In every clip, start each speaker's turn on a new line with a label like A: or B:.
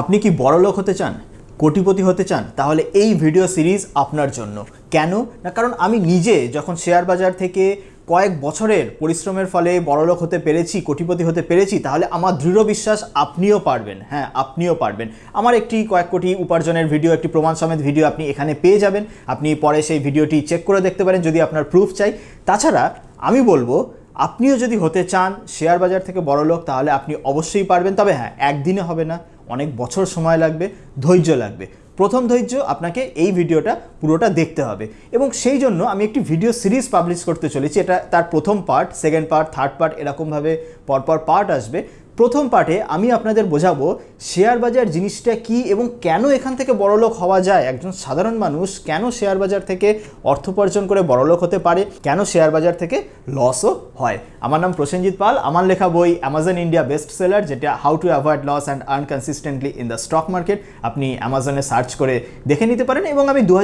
A: আপনি কি বড় লোক হতে চান কোটিপতি হতে চান তাহলে এই ভিডিও সিরিজ আপনার জন্য কেন না কারণ আমি নিজে যখন শেয়ার বাজার থেকে কয়েক বছরের পরিশ্রমের ফলে বড়লোক হতে পেরেছি কোটিপতি হতে পেরেছি তাহলে আমার দৃঢ় বিশ্বাস আপনিও পারবেন হ্যাঁ আপনিও পারবেন আমার একটি কয়েক কোটি উপার্জনের ভিডিও একটি প্রমাণ সমেত ভিডিও আপনি এখানে পেয়ে যাবেন আপনি পরে সেই ভিডিওটি চেক করে দেখতে পারেন যদি আপনার প্রুফ চাই তাছাড়া আমি বলবো আপনিও যদি হতে চান শেয়ার বাজার থেকে বড়লোক তাহলে আপনি অবশ্যই পারবেন তবে হ্যাঁ একদিনে হবে না অনেক বছর সময় লাগবে ধৈর্য লাগবে প্রথম ধৈর্য আপনাকে এই ভিডিওটা পুরোটা দেখতে হবে এবং সেই জন্য আমি একটি ভিডিও সিরিজ পাবলিশ করতে চলেছি এটা তার প্রথম part second part third part এরকমভাবে পরপর পার্ট আসবে প্রথম পার্টে আমি আপনাদের বোঝাবো শেয়ার বাজার জিনিসটা কি এবং কেন এখান থেকে বড়লোক হওয়া যায় একজন সাধারণ মানুষ কেন শেয়ার বাজার থেকে অর্থ উপার্জন করে বড়লোক হতে পারে কেন শেয়ার বাজার থেকে লসও হয় আমার নাম প্রসেনজিৎ পাল আমার লেখা বই অ্যামাজন ইন্ডিয়া বেস্ট সেলার যেটা how to avoid loss and earn consistently in the stock market আপনি অ্যামাজনে সার্চ করে দেখে নিতে পারেন এবং আমি দু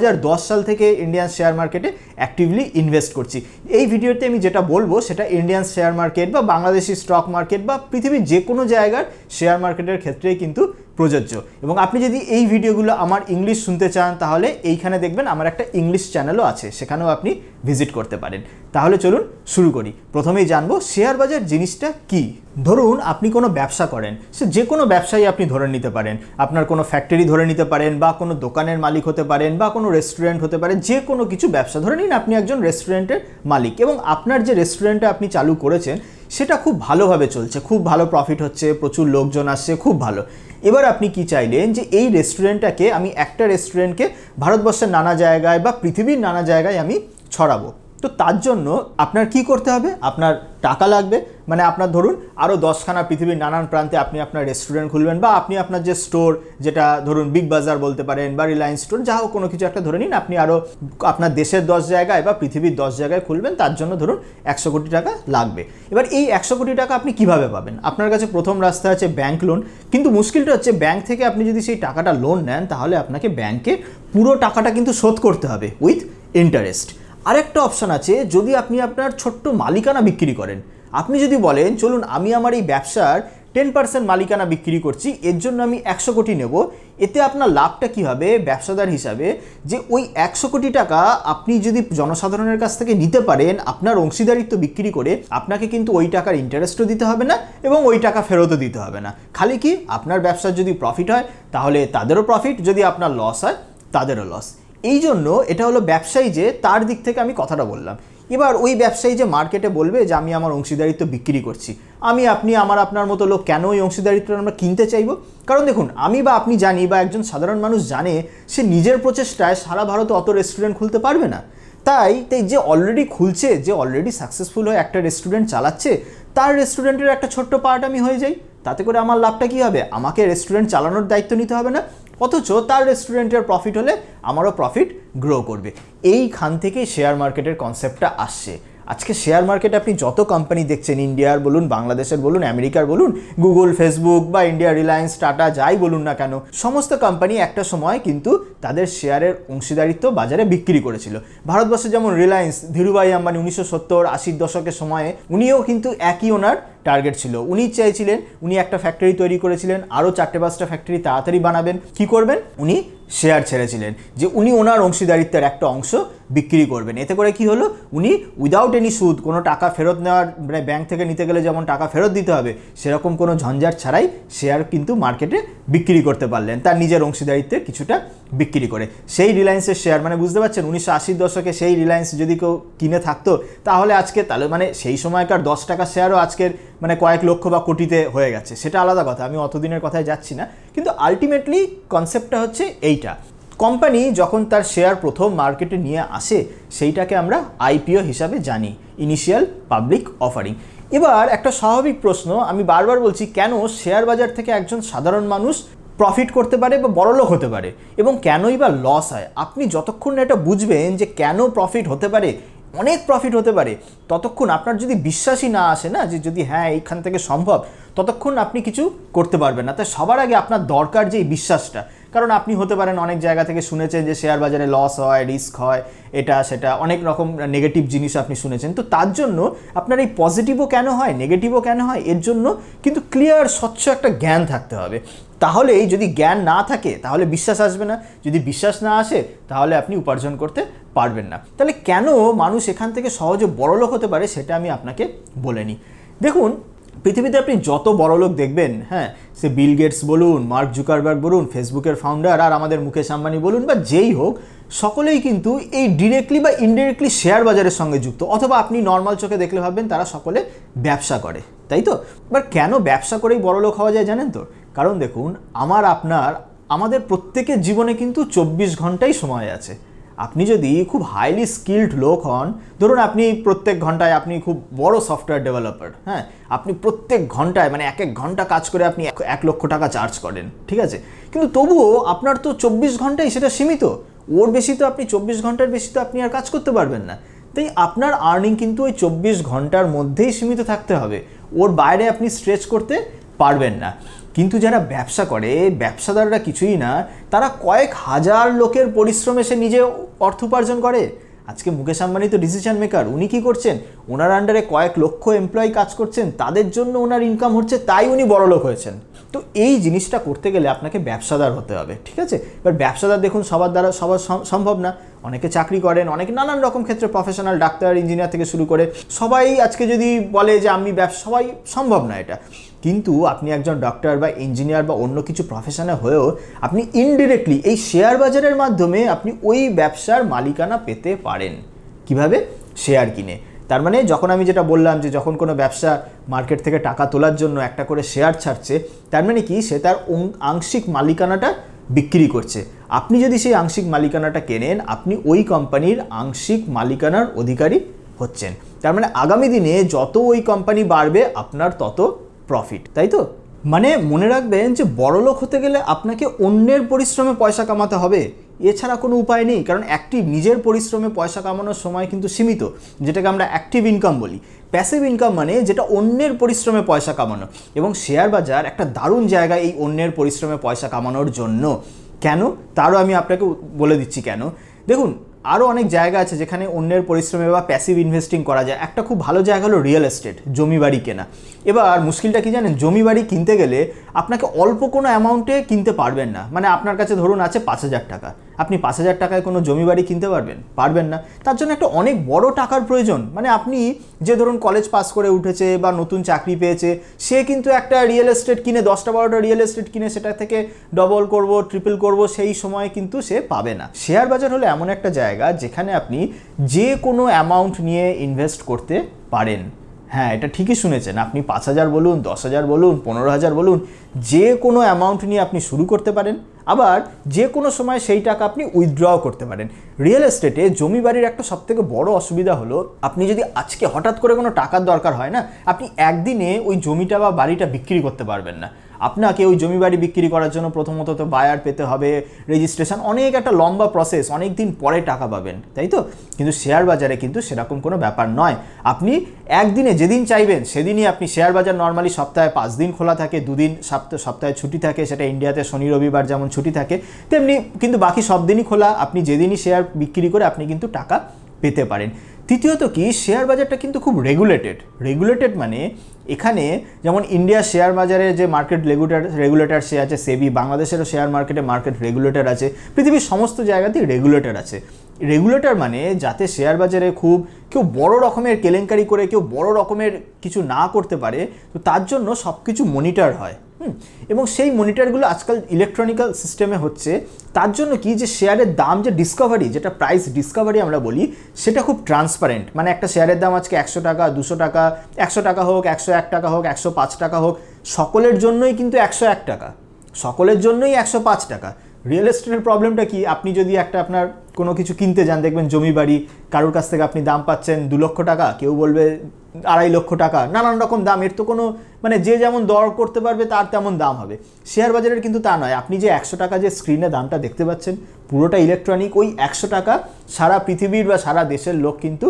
A: সাল থেকে ইন্ডিয়ান শেয়ার মার্কেটে অ্যাক্টিভলি ইনভেস্ট করছি এই ভিডিওতে আমি যেটা বলবো সেটা ইন্ডিয়ান শেয়ার মার্কেট বা বাংলাদেশি স্টক মার্কেট বা পৃথিবীর যে কোনো জায়গার শেয়ার মার্কেটের ক্ষেত্রেই কিন্তু প্রযোজ্য এবং আপনি যদি এই ভিডিওগুলো আমার ইংলিশ শুনতে চান তাহলে এইখানে দেখবেন আমার একটা ইংলিশ চ্যানেলও আছে সেখানেও আপনি ভিজিট করতে পারেন তাহলে চলুন শুরু করি প্রথমেই জানবো শেয়ার বাজার জিনিসটা কি ধরুন আপনি কোনো ব্যবসা করেন সে যে কোনো ব্যবসায়ী আপনি ধরে নিতে পারেন আপনার কোনো ফ্যাক্টরি ধরে নিতে পারেন বা কোনো দোকানের মালিক হতে পারেন বা কোনো রেস্টুরেন্ট হতে পারে যে কোনো কিছু ব্যবসা ধরে নিন আপনি একজন রেস্টুরেন্টের মালিক এবং আপনার যে রেস্টুরেন্টটা আপনি চালু করেছেন সেটা খুব ভালোভাবে চলছে খুব ভালো প্রফিট হচ্ছে প্রচুর লোকজন আসছে খুব ভালো এবার আপনি কি চাইলেন যে এই রেস্টুরেন্টটাকে আমি একটা রেস্টুরেন্টকে ভারতবর্ষের নানা জায়গায় বা পৃথিবীর নানা জায়গায় আমি ছড়াবো তো তার জন্য আপনার কি করতে হবে আপনার টাকা লাগবে মানে আপনার ধরুন আরও দশখানা পৃথিবীর নানান প্রান্তে আপনি আপনার রেস্টুরেন্ট খুলবেন বা আপনি আপনার যে স্টোর যেটা ধরুন বিগ বাজার বলতে পারেন বা রিলায়েন্স স্টোর যা হোক কোনো কিছু একটা ধরে নিন আপনি আরও আপনার দেশের দশ জায়গায় বা পৃথিবীর দশ জায়গায় খুলবেন তার জন্য ধরুন একশো কোটি টাকা লাগবে এবার এই একশো কোটি টাকা আপনি কিভাবে পাবেন আপনার কাছে প্রথম রাস্তা আছে ব্যাংক লোন কিন্তু মুশকিলটা হচ্ছে ব্যাংক থেকে আপনি যদি সেই টাকাটা লোন নেন তাহলে আপনাকে ব্যাংকে পুরো টাকাটা কিন্তু শোধ করতে হবে উইথ ইন্টারেস্ট আরেকটা অপশান আছে যদি আপনি আপনার ছোট্ট মালিকানা বিক্রি করেন আপনি যদি বলেন চলুন আমি আমার এই ব্যবসার টেন পার্সেন্ট মালিকানা বিক্রি করছি এর জন্য আমি একশো কোটি নেব এতে আপনার লাভটা কি হবে ব্যবসাদার হিসাবে যে ওই একশো কোটি টাকা আপনি যদি জনসাধারণের কাছ থেকে নিতে পারেন আপনার অংশীদারিত্ব বিক্রি করে আপনাকে কিন্তু ওই টাকার ইন্টারেস্টও দিতে হবে না এবং ওই টাকা ফেরতও দিতে হবে না খালি কি আপনার ব্যবসার যদি প্রফিট হয় তাহলে তাদেরও প্রফিট যদি আপনার লস হয় তাদেরও লস এই জন্য এটা হলো ব্যবসায়ী যে তার দিক থেকে আমি কথাটা বললাম এবার ওই ব্যবসায়ী যে মার্কেটে বলবে যে আমি আমার অংশীদারিত্ব বিক্রি করছি আমি আপনি আমার আপনার মতো লোক কেন ওই অংশীদারিত্বটা আমরা কিনতে চাইব কারণ দেখুন আমি বা আপনি জানি বা একজন সাধারণ মানুষ জানে সে নিজের প্রচেষ্টায় সারা ভারতে অত রেস্টুরেন্ট খুলতে পারবে না তাই তাই যে অলরেডি খুলছে যে অলরেডি সাকসেসফুল হয়ে একটা রেস্টুরেন্ট চালাচ্ছে তার রেস্টুরেন্টের একটা ছোট্ট পার্ট আমি হয়ে যাই তাতে করে আমার লাভটা কী হবে আমাকে রেস্টুরেন্ট চালানোর দায়িত্ব নিতে হবে না অথচ তার রেস্টুরেন্টের প্রফিট হলে আমারও প্রফিট গ্রো করবে এইখান থেকে শেয়ার মার্কেটের কনসেপ্টটা আসছে আজকে শেয়ার মার্কেটে আপনি যত কোম্পানি দেখছেন ইন্ডিয়ার বলুন বাংলাদেশের বলুন আমেরিকার বলুন গুগল ফেসবুক বা ইন্ডিয়া রিলায়েন্স টাটা যাই বলুন না কেন সমস্ত কোম্পানি একটা সময় কিন্তু তাদের শেয়ারের অংশীদারিত্ব বাজারে বিক্রি করেছিল ভারতবর্ষে যেমন রিলায়েন্স ধীরুভাই আম্বানি উনিশশো সত্তর আশির দশকের সময়ে উনিও কিন্তু একই ওনার টার্গেট ছিল উনি চাইছিলেন উনি একটা ফ্যাক্টরি তৈরি করেছিলেন আরও চারটে পাঁচটা ফ্যাক্টরি তাড়াতাড়ি বানাবেন কি করবেন উনি শেয়ার ছেড়েছিলেন যে উনি ওনার অংশীদারিত্বের একটা অংশ বিক্রি করবেন এতে করে কি হলো উনি উইদাউট এনি সুদ কোনো টাকা ফেরত নেওয়ার মানে ব্যাংক থেকে নিতে গেলে যেমন টাকা ফেরত দিতে হবে সেরকম কোনো ঝঞ্ঝাট ছাড়াই শেয়ার কিন্তু মার্কেটে বিক্রি করতে পারলেন তার নিজের অংশীদারিত্বের কিছুটা বিক্রি করে সেই রিলায়েন্সের শেয়ার মানে বুঝতে পারছেন উনিশশো আশির দশকে সেই রিলায়েন্স যদি কেউ কিনে থাকতো তাহলে আজকে তাহলে মানে সেই সময়কার দশ টাকা শেয়ারও আজকের মানে কয়েক লক্ষ বা কোটিতে হয়ে গেছে সেটা আলাদা কথা আমি অতদিনের কথায় যাচ্ছি না কিন্তু আলটিমেটলি কনসেপ্টটা হচ্ছে এইটা কোম্পানি যখন তার শেয়ার প্রথম মার্কেটে নিয়ে আসে সেইটাকে আমরা আইপিও হিসাবে জানি ইনিশিয়াল পাবলিক অফারিং এবার একটা স্বাভাবিক প্রশ্ন আমি বারবার বলছি কেন শেয়ার বাজার থেকে একজন সাধারণ মানুষ প্রফিট করতে পারে বা বড়লোক হতে পারে এবং কেনই বা লস হয় আপনি যতক্ষণ না এটা বুঝবেন যে কেন প্রফিট হতে পারে অনেক প্রফিট হতে পারে ততক্ষণ আপনার যদি বিশ্বাসই না আসে না যে যদি হ্যাঁ এইখান থেকে সম্ভব ততক্ষণ আপনি কিছু করতে পারবেন না তাই সবার আগে আপনার দরকার যে এই বিশ্বাসটা কারণ আপনি হতে পারেন অনেক জায়গা থেকে শুনেছেন যে শেয়ার বাজারে লস হয় রিস্ক হয় এটা সেটা অনেক রকম নেগেটিভ জিনিস আপনি শুনেছেন তো তার জন্য আপনার এই পজিটিভও কেন হয় নেগেটিভও কেন হয় এর জন্য কিন্তু ক্লিয়ার স্বচ্ছ একটা জ্ঞান থাকতে হবে তাহলেই যদি জ্ঞান না থাকে তাহলে বিশ্বাস আসবে না যদি বিশ্বাস না আসে তাহলে আপনি উপার্জন করতে পারবেন না তাহলে কেন মানুষ এখান থেকে সহজে বড়লোক হতে পারে সেটা আমি আপনাকে বলে নিই দেখুন পৃথিবীতে আপনি যত বড় লোক দেখবেন হ্যাঁ সে বিল গেটস বলুন মার্ক জুকারবার্গ বলুন ফেসবুকের ফাউন্ডার আর আমাদের মুকেশ আম্বানি বলুন বা যেই হোক সকলেই কিন্তু এই ডিরেক্টলি বা ইনডিরেক্টলি শেয়ার বাজারের সঙ্গে যুক্ত অথবা আপনি নর্মাল চোখে দেখলে ভাববেন তারা সকলে ব্যবসা করে তাই তো বা কেন ব্যবসা করেই বড় লোক হওয়া যায় জানেন তো কারণ দেখুন আমার আপনার আমাদের প্রত্যেকের জীবনে কিন্তু চব্বিশ ঘন্টাই সময় আছে আপনি যদি খুব হাইলি স্কিল্ড লোক হন ধরুন আপনি প্রত্যেক ঘন্টায় আপনি খুব বড় সফটওয়্যার ডেভেলপার হ্যাঁ আপনি প্রত্যেক ঘন্টায় মানে এক এক ঘন্টা কাজ করে আপনি এক লক্ষ টাকা চার্জ করেন ঠিক আছে কিন্তু তবুও আপনার তো চব্বিশ ঘন্টাই সেটা সীমিত ওর বেশি তো আপনি চব্বিশ ঘন্টার বেশি তো আপনি আর কাজ করতে পারবেন না তাই আপনার আর্নিং কিন্তু ওই চব্বিশ ঘন্টার মধ্যেই সীমিত থাকতে হবে ওর বাইরে আপনি স্ট্রেচ করতে পারবেন না কিন্তু যারা ব্যবসা করে ব্যবসাদাররা কিছুই না তারা কয়েক হাজার লোকের পরিশ্রমে সে নিজে অর্থ উপার্জন করে আজকে মুকেশ আম্বানি তো ডিসিশন মেকার উনি কি করছেন ওনার আন্ডারে কয়েক লক্ষ এমপ্লয়ি কাজ করছেন তাদের জন্য ওনার ইনকাম হচ্ছে তাই উনি বড়লোক হয়েছেন তো এই জিনিসটা করতে গেলে আপনাকে ব্যবসাদার হতে হবে ঠিক আছে এবার ব্যবসাদার দেখুন সবার দ্বারা সবার সম্ভব না অনেকে চাকরি করেন অনেকে নানান রকম ক্ষেত্রে প্রফেশনাল ডাক্তার ইঞ্জিনিয়ার থেকে শুরু করে সবাই আজকে যদি বলে যে আমি ব্যবসা সবাই সম্ভব না এটা কিন্তু আপনি একজন ডক্টর বা ইঞ্জিনিয়ার বা অন্য কিছু প্রফেশনে হয়েও আপনি ইনডিরেক্টলি এই শেয়ার বাজারের মাধ্যমে আপনি ওই ব্যবসার মালিকানা পেতে পারেন কিভাবে শেয়ার কিনে তার মানে যখন আমি যেটা বললাম যে যখন কোনো ব্যবসা মার্কেট থেকে টাকা তোলার জন্য একটা করে শেয়ার ছাড়ছে তার মানে কি সে তার আংশিক মালিকানাটা বিক্রি করছে আপনি যদি সেই আংশিক মালিকানাটা কেনেন আপনি ওই কোম্পানির আংশিক মালিকানার অধিকারী হচ্ছেন তার মানে আগামী দিনে যত ওই কোম্পানি বাড়বে আপনার তত প্রফিট তাই তো মানে মনে রাখবেন যে বড়লোক হতে গেলে আপনাকে অন্যের পরিশ্রমে পয়সা কামাতে হবে এছাড়া কোনো উপায় নেই কারণ অ্যাক্টিভ নিজের পরিশ্রমে পয়সা কামানোর সময় কিন্তু সীমিত যেটাকে আমরা অ্যাক্টিভ ইনকাম বলি প্যাসিভ ইনকাম মানে যেটা অন্যের পরিশ্রমে পয়সা কামানো এবং শেয়ার বাজার একটা দারুণ জায়গা এই অন্যের পরিশ্রমে পয়সা কামানোর জন্য কেন তারও আমি আপনাকে বলে দিচ্ছি কেন দেখুন আরও অনেক জায়গা আছে যেখানে অন্যের পরিশ্রমে বা প্যাসিভ ইনভেস্টিং করা যায় একটা খুব ভালো জায়গা হলো রিয়েল এস্টেট জমি বাড়ি কেনা এবার মুশকিলটা কি জানেন জমি বাড়ি কিনতে গেলে আপনাকে অল্প কোনো অ্যামাউন্টে কিনতে পারবেন না মানে আপনার কাছে ধরুন আছে পাঁচ হাজার টাকা আপনি পাঁচ হাজার টাকায় কোনো জমি বাড়ি কিনতে পারবেন পারবেন না তার জন্য একটা অনেক বড় টাকার প্রয়োজন মানে আপনি যে ধরুন কলেজ পাস করে উঠেছে বা নতুন চাকরি পেয়েছে সে কিন্তু একটা রিয়েল এস্টেট কিনে দশটা বারোটা রিয়েল এস্টেট কিনে সেটা থেকে ডবল করব ট্রিপল করব সেই সময় কিন্তু সে পাবে না শেয়ার বাজার হলো এমন একটা জায়গা যেখানে আপনি যে কোনো অ্যামাউন্ট নিয়ে ইনভেস্ট করতে পারেন হ্যাঁ এটা ঠিকই শুনেছেন আপনি পাঁচ হাজার বলুন দশ হাজার বলুন পনেরো হাজার বলুন যে কোনো অ্যামাউন্ট নিয়ে আপনি শুরু করতে পারেন আবার যে কোনো সময় সেই টাকা আপনি উইথড্র করতে পারেন রিয়েল এস্টেটে জমি বাড়ির একটা সবথেকে বড় অসুবিধা হলো আপনি যদি আজকে হঠাৎ করে কোনো টাকার দরকার হয় না আপনি একদিনে ওই জমিটা বা বাড়িটা বিক্রি করতে পারবেন না আপনাকে ওই জমি বাড়ি বিক্রি করার জন্য প্রথমত তো বায়ার পেতে হবে রেজিস্ট্রেশন অনেক একটা লম্বা প্রসেস অনেক দিন পরে টাকা পাবেন তাই তো কিন্তু শেয়ার বাজারে কিন্তু সেরকম কোনো ব্যাপার নয় আপনি একদিনে যেদিন চাইবেন সেদিনই আপনি শেয়ার বাজার নর্মালি সপ্তাহে পাঁচ দিন খোলা থাকে দুদিন সপ্তাহ সপ্তাহে ছুটি থাকে সেটা ইন্ডিয়াতে শনি রবিবার যেমন ছুটি থাকে তেমনি কিন্তু বাকি সব দিনই খোলা আপনি যেদিনই শেয়ার বিক্রি করে আপনি কিন্তু টাকা পেতে পারেন তৃতীয়ত কি শেয়ার বাজারটা কিন্তু খুব রেগুলেটেড রেগুলেটেড মানে এখানে যেমন ইন্ডিয়া শেয়ার বাজারে যে মার্কেট রেগুলেটার রেগুলেটার সে আছে সেবি বাংলাদেশেরও শেয়ার মার্কেটে মার্কেট রেগুলেটার আছে পৃথিবীর সমস্ত জায়গাতেই রেগুলেটার আছে রেগুলেটর মানে যাতে শেয়ার বাজারে খুব কেউ বড় রকমের কেলেঙ্কারি করে কেউ বড় রকমের কিছু না করতে পারে তো তার জন্য সব কিছু মনিটর হয় এবং সেই মনিটরগুলো আজকাল ইলেকট্রনিক্যাল সিস্টেমে হচ্ছে তার জন্য কি যে শেয়ারের দাম যে ডিসকভারি যেটা প্রাইস ডিসকভারি আমরা বলি সেটা খুব ট্রান্সপারেন্ট মানে একটা শেয়ারের দাম আজকে একশো টাকা দুশো টাকা একশো টাকা হোক একশো এক টাকা হোক একশো পাঁচ টাকা হোক সকলের জন্যই কিন্তু একশো এক টাকা সকলের জন্যই একশো পাঁচ টাকা রিয়েল এস্টেটের প্রবলেমটা কি আপনি যদি একটা আপনার কোনো কিছু কিনতে যান দেখবেন জমি বাড়ি কারোর কাছ থেকে আপনি দাম পাচ্ছেন দু লক্ষ টাকা কেউ বলবে আড়াই লক্ষ টাকা নানান রকম দাম এর তো কোনো মানে যে যেমন দর করতে পারবে তার তেমন দাম হবে শেয়ার বাজারের কিন্তু তা নয় আপনি যে একশো টাকা যে স্ক্রিনে দামটা দেখতে পাচ্ছেন পুরোটা ইলেকট্রনিক ওই একশো টাকা সারা পৃথিবীর বা সারা দেশের লোক কিন্তু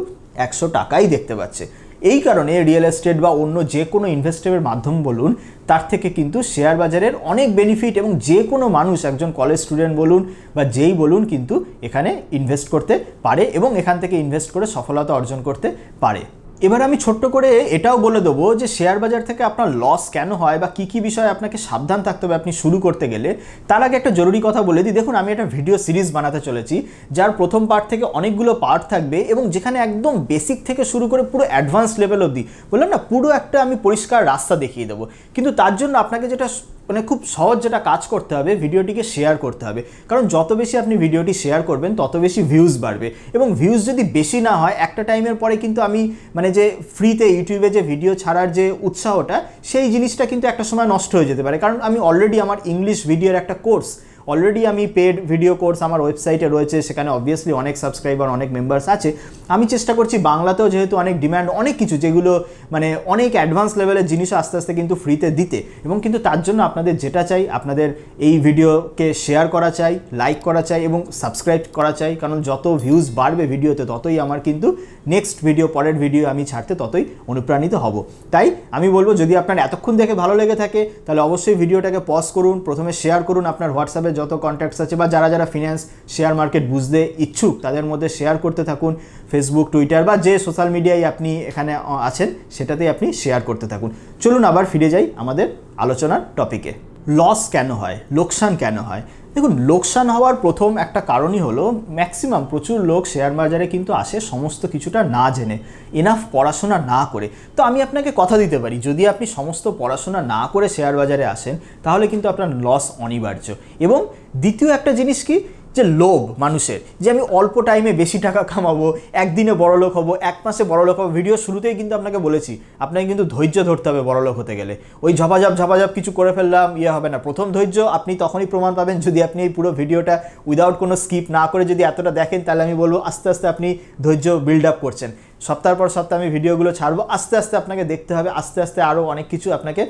A: একশো টাকাই দেখতে পাচ্ছে এই কারণে রিয়েল এস্টেট বা অন্য যে কোনো ইনভেস্টের মাধ্যম বলুন তার থেকে কিন্তু শেয়ার বাজারের অনেক বেনিফিট এবং যে কোনো মানুষ একজন কলেজ স্টুডেন্ট বলুন বা যেই বলুন কিন্তু এখানে ইনভেস্ট করতে পারে এবং এখান থেকে ইনভেস্ট করে সফলতা অর্জন করতে পারে এবার আমি ছোট্ট করে এটাও বলে দেবো যে শেয়ার বাজার থেকে আপনার লস কেন হয় বা কী কী বিষয়ে আপনাকে সাবধান থাকতে হবে আপনি শুরু করতে গেলে তার আগে একটা জরুরি কথা বলে দিই দেখুন আমি একটা ভিডিও সিরিজ বানাতে চলেছি যার প্রথম পার্ট থেকে অনেকগুলো পার্ট থাকবে এবং যেখানে একদম বেসিক থেকে শুরু করে পুরো অ্যাডভান্স লেভেল অবধি বললাম না পুরো একটা আমি পরিষ্কার রাস্তা দেখিয়ে দেবো কিন্তু তার জন্য আপনাকে যেটা মানে খুব সহজ যেটা কাজ করতে হবে ভিডিওটিকে শেয়ার করতে হবে কারণ যত বেশি আপনি ভিডিওটি শেয়ার করবেন তত বেশি ভিউজ বাড়বে এবং ভিউজ যদি বেশি না হয় একটা টাইমের পরে কিন্তু আমি মানে যে ফ্রিতে ইউটিউবে যে ভিডিও ছাড়ার যে উৎসাহটা সেই জিনিসটা কিন্তু একটা সময় নষ্ট হয়ে যেতে পারে কারণ আমি অলরেডি আমার ইংলিশ ভিডিওর একটা কোর্স অলরেডি আমি পেড ভিডিও কোর্স আমার ওয়েবসাইটে রয়েছে সেখানে অবভিয়াসলি অনেক সাবস্ক্রাইবার অনেক মেম্বার্স আছে আমি চেষ্টা করছি বাংলাতেও যেহেতু অনেক ডিম্যান্ড অনেক কিছু যেগুলো মানে অনেক অ্যাডভান্স লেভেলের জিনিস আস্তে আস্তে কিন্তু ফ্রিতে দিতে এবং কিন্তু তার জন্য আপনাদের যেটা চাই আপনাদের এই ভিডিওকে শেয়ার করা চাই লাইক করা চাই এবং সাবস্ক্রাইব করা চাই কারণ যত ভিউজ বাড়বে ভিডিওতে ততই আমার কিন্তু নেক্সট ভিডিও পরের ভিডিও আমি ছাড়তে ততই অনুপ্রাণিত হব তাই আমি বলবো যদি আপনার এতক্ষণ দেখে ভালো লেগে থাকে তাহলে অবশ্যই ভিডিওটাকে পজ করুন প্রথমে শেয়ার করুন আপনার হোয়াটসঅ্যাপে যত কন্ট্যাক্টস আছে বা যারা যারা ফিনান্স শেয়ার মার্কেট বুঝতে ইচ্ছুক তাদের মধ্যে শেয়ার করতে থাকুন ফেসবুক টুইটার বা যে সোশ্যাল মিডিয়ায় আপনি এখানে আছেন সেটাতেই আপনি শেয়ার করতে থাকুন চলুন আবার ফিরে যাই আমাদের আলোচনার টপিকে লস কেন হয় লোকসান কেন হয় দেখুন লোকসান হওয়ার প্রথম একটা কারণই হলো ম্যাক্সিমাম প্রচুর লোক শেয়ার বাজারে কিন্তু আসে সমস্ত কিছুটা না জেনে এনাফ পড়াশোনা না করে তো আমি আপনাকে কথা দিতে পারি যদি আপনি সমস্ত পড়াশোনা না করে শেয়ার বাজারে আসেন তাহলে কিন্তু আপনার লস অনিবার্য এবং দ্বিতীয় একটা জিনিস কি যে লোভ মানুষের যে আমি অল্প টাইমে বেশি টাকা কামাবো একদিনে লোক হবো এক মাসে লোক হবো ভিডিও শুরুতেই কিন্তু আপনাকে বলেছি আপনাকে কিন্তু ধৈর্য ধরতে হবে বড়লোক হতে গেলে ওই ঝপাঝপ ঝপাঝপ কিছু করে ফেললাম ইয়ে হবে না প্রথম ধৈর্য আপনি তখনই প্রমাণ পাবেন যদি আপনি এই পুরো ভিডিওটা উইদাউট কোনো স্কিপ না করে যদি এতটা দেখেন তাহলে আমি বলবো আস্তে আস্তে আপনি ধৈর্য বিল্ড আপ করছেন সপ্তাহ পর সপ্তাহ আমি ভিডিওগুলো ছাড়বো আস্তে আস্তে আপনাকে দেখতে হবে আস্তে আস্তে আরও অনেক কিছু আপনাকে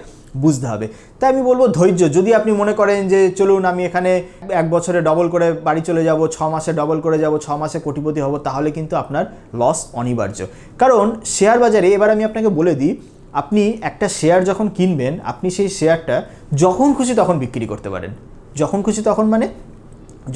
A: বুঝতে হবে তাই আমি বলবো ধৈর্য যদি আপনি মনে করেন যে চলুন আমি এখানে এক বছরে ডবল করে বাড়ি চলে যাব ছ মাসে ডবল করে যাব ছ মাসে কোটিপতি হব তাহলে কিন্তু আপনার লস অনিবার্য কারণ শেয়ার বাজারে এবার আমি আপনাকে বলে দিই আপনি একটা শেয়ার যখন কিনবেন আপনি সেই শেয়ারটা যখন খুশি তখন বিক্রি করতে পারেন যখন খুশি তখন মানে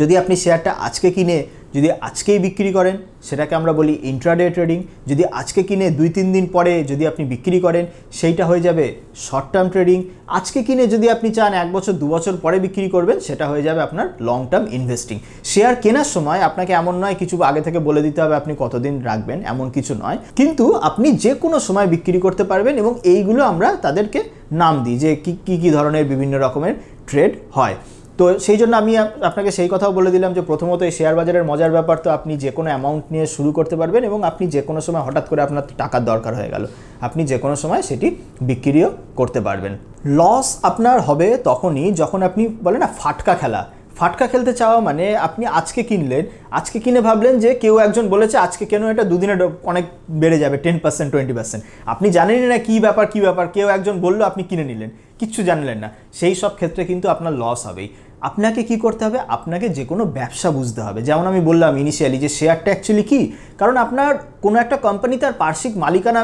A: যদি আপনি শেয়ারটা আজকে কিনে যদি আজকেই বিক্রি করেন সেটাকে আমরা বলি ইন্ট্রাডে ট্রেডিং যদি আজকে কিনে দুই তিন দিন পরে যদি আপনি বিক্রি করেন সেইটা হয়ে যাবে শর্ট টার্ম ট্রেডিং আজকে কিনে যদি আপনি চান এক বছর দু বছর পরে বিক্রি করবেন সেটা হয়ে যাবে আপনার লং টার্ম ইনভেস্টিং শেয়ার কেনার সময় আপনাকে এমন নয় কিছু আগে থেকে বলে দিতে হবে আপনি কতদিন রাখবেন এমন কিছু নয় কিন্তু আপনি যে কোনো সময় বিক্রি করতে পারবেন এবং এইগুলো আমরা তাদেরকে নাম দিই যে কী কী ধরনের বিভিন্ন রকমের ট্রেড হয় তো সেই জন্য আমি আপনাকে সেই কথাও বলে দিলাম যে প্রথমত এই শেয়ার বাজারের মজার ব্যাপার তো আপনি যে কোনো অ্যামাউন্ট নিয়ে শুরু করতে পারবেন এবং আপনি যে কোনো সময় হঠাৎ করে আপনার টাকার দরকার হয়ে গেল আপনি যে কোনো সময় সেটি বিক্রিও করতে পারবেন লস আপনার হবে তখনই যখন আপনি বলে না ফাটকা খেলা ফাটকা খেলতে চাওয়া মানে আপনি আজকে কিনলেন আজকে কিনে ভাবলেন যে কেউ একজন বলেছে আজকে কেন এটা দুদিনে অনেক বেড়ে যাবে টেন পার্সেন্ট টোয়েন্টি পার্সেন্ট আপনি জানেনই না কী ব্যাপার কী ব্যাপার কেউ একজন বললো আপনি কিনে নিলেন কিচ্ছু জানলেন না সেই সব ক্ষেত্রে কিন্তু আপনার লস হবেই আপনাকে কি করতে হবে আপনাকে যে কোনো ব্যবসা বুঝতে হবে যেমন আমি বললাম ইনিশিয়ালি যে শেয়ারটা অ্যাকচুয়ালি কী কারণ আপনার কোনো একটা কোম্পানি তার পার্শ্বিক মালিকানা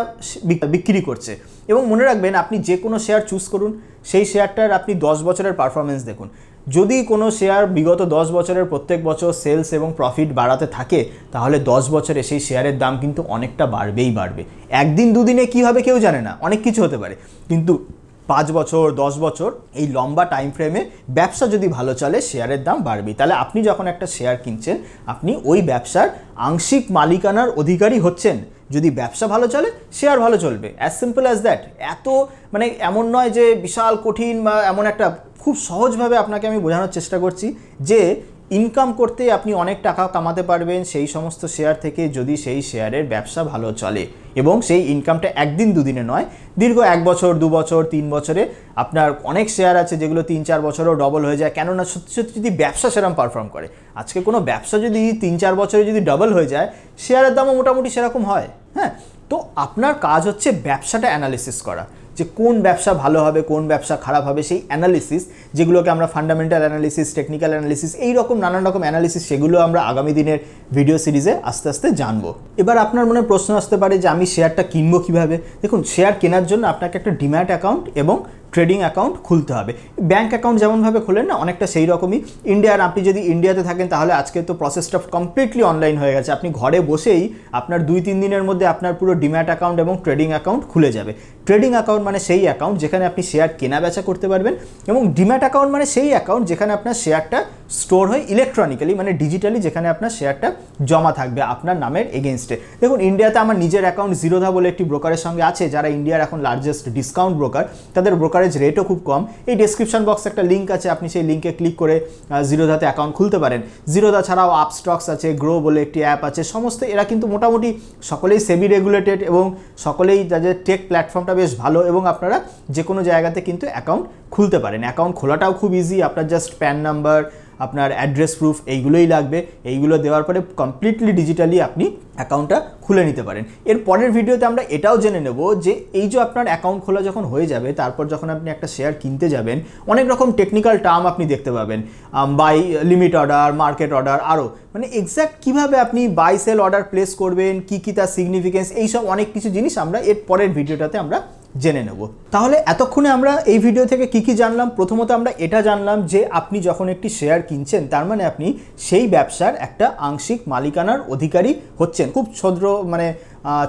A: বিক্রি করছে এবং মনে রাখবেন আপনি যে কোনো শেয়ার চুজ করুন সেই শেয়ারটার আপনি দশ বছরের পারফরমেন্স দেখুন যদি কোনো শেয়ার বিগত 10 বছরের প্রত্যেক বছর সেলস এবং প্রফিট বাড়াতে থাকে তাহলে 10 বছরে সেই শেয়ারের দাম কিন্তু অনেকটা বাড়বেই বাড়বে একদিন দুদিনে কি হবে কেউ জানে না অনেক কিছু হতে পারে কিন্তু পাঁচ বছর দশ বছর এই লম্বা টাইম ফ্রেমে ব্যবসা যদি ভালো চলে শেয়ারের দাম বাড়বে তাহলে আপনি যখন একটা শেয়ার কিনছেন আপনি ওই ব্যবসার আংশিক মালিকানার অধিকারী হচ্ছেন যদি ব্যবসা ভালো চলে শেয়ার ভালো চলবে অ্যাজ সিম্পল অ্যাজ দ্যাট এত মানে এমন নয় যে বিশাল কঠিন বা এমন একটা খুব সহজভাবে আপনাকে আমি বোঝানোর চেষ্টা করছি যে ইনকাম করতে আপনি অনেক টাকা কামাতে পারবেন সেই সমস্ত শেয়ার থেকে যদি সেই শেয়ারের ব্যবসা ভালো চলে এবং সেই ইনকামটা একদিন দুদিনে নয় দীর্ঘ এক বছর দু বছর তিন বছরে আপনার অনেক শেয়ার আছে যেগুলো তিন চার বছরও ডবল হয়ে যায় কেননা সত্যি সত্যি যদি ব্যবসা সেরকম পারফর্ম করে আজকে কোনো ব্যবসা যদি তিন চার বছরে যদি ডবল হয়ে যায় শেয়ারের দামও মোটামুটি সেরকম হয় হ্যাঁ তো আপনার কাজ হচ্ছে ব্যবসাটা অ্যানালিসিস করা যে কোন ব্যবসা ভালো হবে কোন ব্যবসা খারাপ হবে সেই অ্যানালিসিস যেগুলোকে আমরা ফান্ডামেন্টাল অ্যানালিসিস টেকনিক্যাল অ্যানালিসিস এই রকম নানান রকম অ্যানালিসিস সেগুলো আমরা আগামী দিনের ভিডিও সিরিজে আস্তে আস্তে জানবো এবার আপনার মনে প্রশ্ন আসতে পারে যে আমি শেয়ারটা কিনবো কিভাবে দেখুন শেয়ার কেনার জন্য আপনাকে একটা ডিম্যাট অ্যাকাউন্ট এবং ট্রেডিং অ্যাকাউন্ট খুলতে হবে ব্যাঙ্ক অ্যাকাউন্ট যেমনভাবে খোলেন না অনেকটা সেই রকমই ইন্ডিয়ার আপনি যদি ইন্ডিয়াতে থাকেন তাহলে আজকে তো প্রসেসটা কমপ্লিটলি অনলাইন হয়ে গেছে আপনি ঘরে বসেই আপনার দুই তিন দিনের মধ্যে আপনার পুরো ডিম্যাট অ্যাকাউন্ট এবং ট্রেডিং অ্যাকাউন্ট খুলে যাবে ট্রেডিং অ্যাকাউন্ট মানে সেই অ্যাকাউন্ট যেখানে আপনি শেয়ার কেনা বেচা করতে পারবেন এবং ডিম্যাট অ্যাকাউন্ট মানে সেই অ্যাকাউন্ট যেখানে আপনার শেয়ারটা স্টোর হয় ইলেকট্রনিক্যালি মানে ডিজিটালি যেখানে আপনার শেয়ারটা জমা থাকবে আপনার নামের এগেনস্টে দেখুন ইন্ডিয়াতে আমার নিজের অ্যাকাউন্ট জিরোধা বলে একটি ব্রোকারের সঙ্গে আছে যারা ইন্ডিয়ার এখন লার্জেস্ট ডিসকাউন্ট ব্রোকার তাদের ব্রোকার ব্রোকারেজ রেটও খুব কম এই ডিসক্রিপশন বক্সে একটা লিঙ্ক আছে আপনি সেই লিঙ্কে ক্লিক করে জিরোধাতে অ্যাকাউন্ট খুলতে পারেন জিরোধা ছাড়াও আপস্টক্স আছে গ্রো বলে একটি অ্যাপ আছে সমস্ত এরা কিন্তু মোটামুটি সকলেই সেমি রেগুলেটেড এবং সকলেই তাদের টেক প্ল্যাটফর্মটা বেশ ভালো এবং আপনারা যে কোনো জায়গাতে কিন্তু অ্যাকাউন্ট খুলতে পারেন অ্যাকাউন্ট খোলাটাও খুব ইজি আপনার জাস্ট প্যান নাম্বার আপনার অ্যাড্রেস প্রুফ এইগুলোই লাগবে এইগুলো দেওয়ার পরে কমপ্লিটলি ডিজিটালি আপনি অ্যাকাউন্টটা খুলে নিতে পারেন এর পরের ভিডিওতে আমরা এটাও জেনে নেব যে এই যে আপনার অ্যাকাউন্ট খোলা যখন হয়ে যাবে তারপর যখন আপনি একটা শেয়ার কিনতে যাবেন অনেক রকম টেকনিক্যাল টার্ম আপনি দেখতে পাবেন buy limit order market order আরও মানে এক্স্যাক্ট কীভাবে আপনি বাই সেল অর্ডার প্লেস করবেন কী কী তার সিগনিফিকেন্স এইসব অনেক কিছু জিনিস আমরা এর পরের ভিডিওটাতে আমরা জেনে নেব তাহলে এতক্ষণে আমরা এই ভিডিও থেকে কি কি জানলাম প্রথমত আমরা এটা জানলাম যে আপনি যখন একটি শেয়ার কিনছেন তার মানে আপনি সেই ব্যবসার একটা আংশিক মালিকানার অধিকারী হচ্ছেন খুব ছদ্র মানে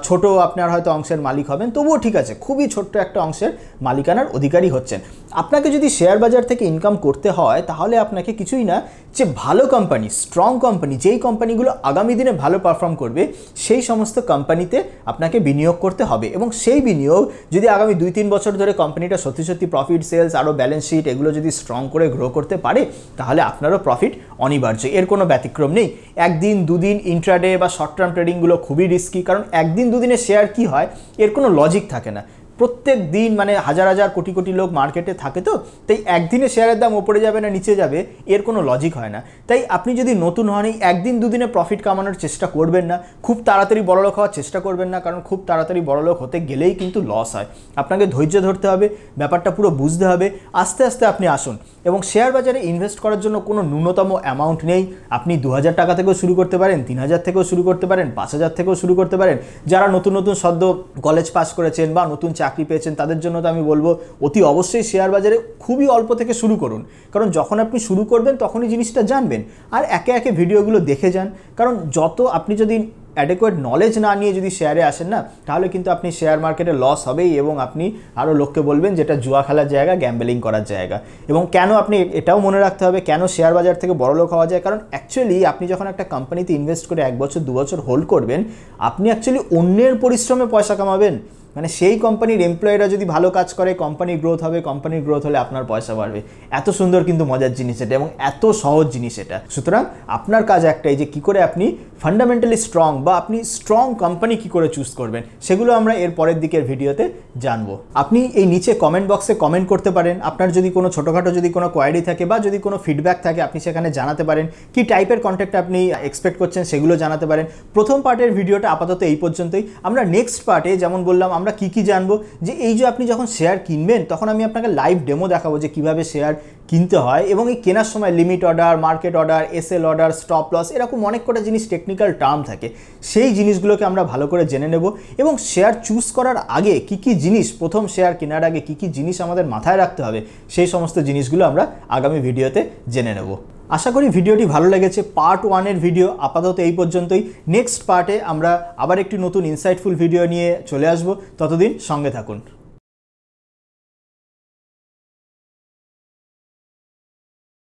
A: ছোট আপনার হয়তো অংশের মালিক হবেন তবুও ঠিক আছে খুবই ছোট্ট একটা অংশের মালিকানার অধিকারী হচ্ছেন আপনাকে যদি শেয়ার বাজার থেকে ইনকাম করতে হয় তাহলে আপনাকে কিছুই না যে ভালো কোম্পানি স্ট্রং কোম্পানি যেই কোম্পানিগুলো আগামী দিনে ভালো পারফর্ম করবে সেই সমস্ত কোম্পানিতে আপনাকে বিনিয়োগ করতে হবে এবং সেই বিনিয়োগ যদি আগামী দুই তিন বছর ধরে কোম্পানিটা সত্যি সত্যি প্রফিট সেলস আরও ব্যালেন্স শিট এগুলো যদি স্ট্রং করে গ্রো করতে পারে তাহলে আপনারও প্রফিট অনিবার্য এর কোনো ব্যতিক্রম নেই একদিন দুদিন ইন্ট্রাডে বা শর্ট টার্ম ট্রেডিংগুলো খুবই রিস্কি কারণ একদিন দুদিনে শেয়ার কি হয় এর কোনো লজিক থাকে না প্রত্যেক দিন মানে হাজার হাজার কোটি কোটি লোক মার্কেটে থাকে তো তাই একদিনে শেয়ারের দাম ওপরে যাবে না নিচে যাবে এর কোনো লজিক হয় না তাই আপনি যদি নতুন হন এই একদিন দুদিনে প্রফিট কামানোর চেষ্টা করবেন না খুব তাড়াতাড়ি বড়লোক হওয়ার চেষ্টা করবেন না কারণ খুব তাড়াতাড়ি লোক হতে গেলেই কিন্তু লস হয় আপনাকে ধৈর্য ধরতে হবে ব্যাপারটা পুরো বুঝতে হবে আস্তে আস্তে আপনি আসুন এবং শেয়ার বাজারে ইনভেস্ট করার জন্য কোনো ন্যূনতম অ্যামাউন্ট নেই আপনি দু টাকা থেকেও শুরু করতে পারেন তিন হাজার থেকেও শুরু করতে পারেন পাঁচ হাজার থেকেও শুরু করতে পারেন যারা নতুন নতুন সদ্য কলেজ পাস করেছেন বা নতুন চাকরি চাকরি পেয়েছেন তাদের জন্য তো আমি বলবো অতি অবশ্যই শেয়ার বাজারে খুবই অল্প থেকে শুরু করুন কারণ যখন আপনি শুরু করবেন তখনই জিনিসটা জানবেন আর একে একে ভিডিওগুলো দেখে যান কারণ যত আপনি যদি অ্যাডেকোয়েট নলেজ না নিয়ে যদি শেয়ারে আসেন না তাহলে কিন্তু আপনি শেয়ার মার্কেটে লস হবেই এবং আপনি আরও লোককে বলবেন যেটা জুয়া খেলার জায়গা গ্যাম্বেলিং করার জায়গা এবং কেন আপনি এটাও মনে রাখতে হবে কেন শেয়ার বাজার থেকে বড় লোক হওয়া যায় কারণ অ্যাকচুয়ালি আপনি যখন একটা কোম্পানিতে ইনভেস্ট করে এক বছর দু বছর হোল্ড করবেন আপনি অ্যাকচুয়ালি অন্যের পরিশ্রমে পয়সা কামাবেন মানে সেই কোম্পানির এমপ্লয়িরা যদি ভালো কাজ করে কোম্পানির গ্রোথ হবে কোম্পানির গ্রোথ হলে আপনার পয়সা বাড়বে এত সুন্দর কিন্তু মজার জিনিস এটা এবং এত সহজ জিনিস এটা সুতরাং আপনার কাজ একটাই যে কি করে আপনি ফান্ডামেন্টালি স্ট্রং বা আপনি স্ট্রং কোম্পানি কি করে চুজ করবেন সেগুলো আমরা এর পরের দিকের ভিডিওতে জানবো আপনি এই নিচে কমেন্ট বক্সে কমেন্ট করতে পারেন আপনার যদি কোনো ছোটোখাটো যদি কোনো কোয়ারি থাকে বা যদি কোনো ফিডব্যাক থাকে আপনি সেখানে জানাতে পারেন কি টাইপের কন্ট্যাক্ট আপনি এক্সপেক্ট করছেন সেগুলো জানাতে পারেন প্রথম পার্টের ভিডিওটা আপাতত এই পর্যন্তই আমরা নেক্সট পার্টে যেমন বললাম আমরা আমরা কি কি জানবো যে এই যে আপনি যখন শেয়ার কিনবেন তখন আমি আপনাকে লাইভ ডেমো দেখাবো যে কিভাবে শেয়ার কিনতে হয় এবং এই কেনার সময় limit order market order S L order stop loss এরকম অনেক কটা জিনিস টেকনিক্যাল টার্ম থাকে সেই জিনিসগুলোকে আমরা ভালো করে জেনে নেব এবং শেয়ার চুজ করার আগে কি কি জিনিস প্রথম শেয়ার কেনার আগে কি কি জিনিস আমাদের মাথায় রাখতে হবে সেই সমস্ত জিনিসগুলো আমরা আগামী ভিডিওতে জেনে নেব আশা করি ভিডিওটি ভালো লেগেছে পার্ট ওয়ানের ভিডিও আপাতত এই পর্যন্তই নেক্সট পার্টে আমরা আবার একটি নতুন ইনসাইটফুল ভিডিও নিয়ে চলে আসব ততদিন সঙ্গে থাকুন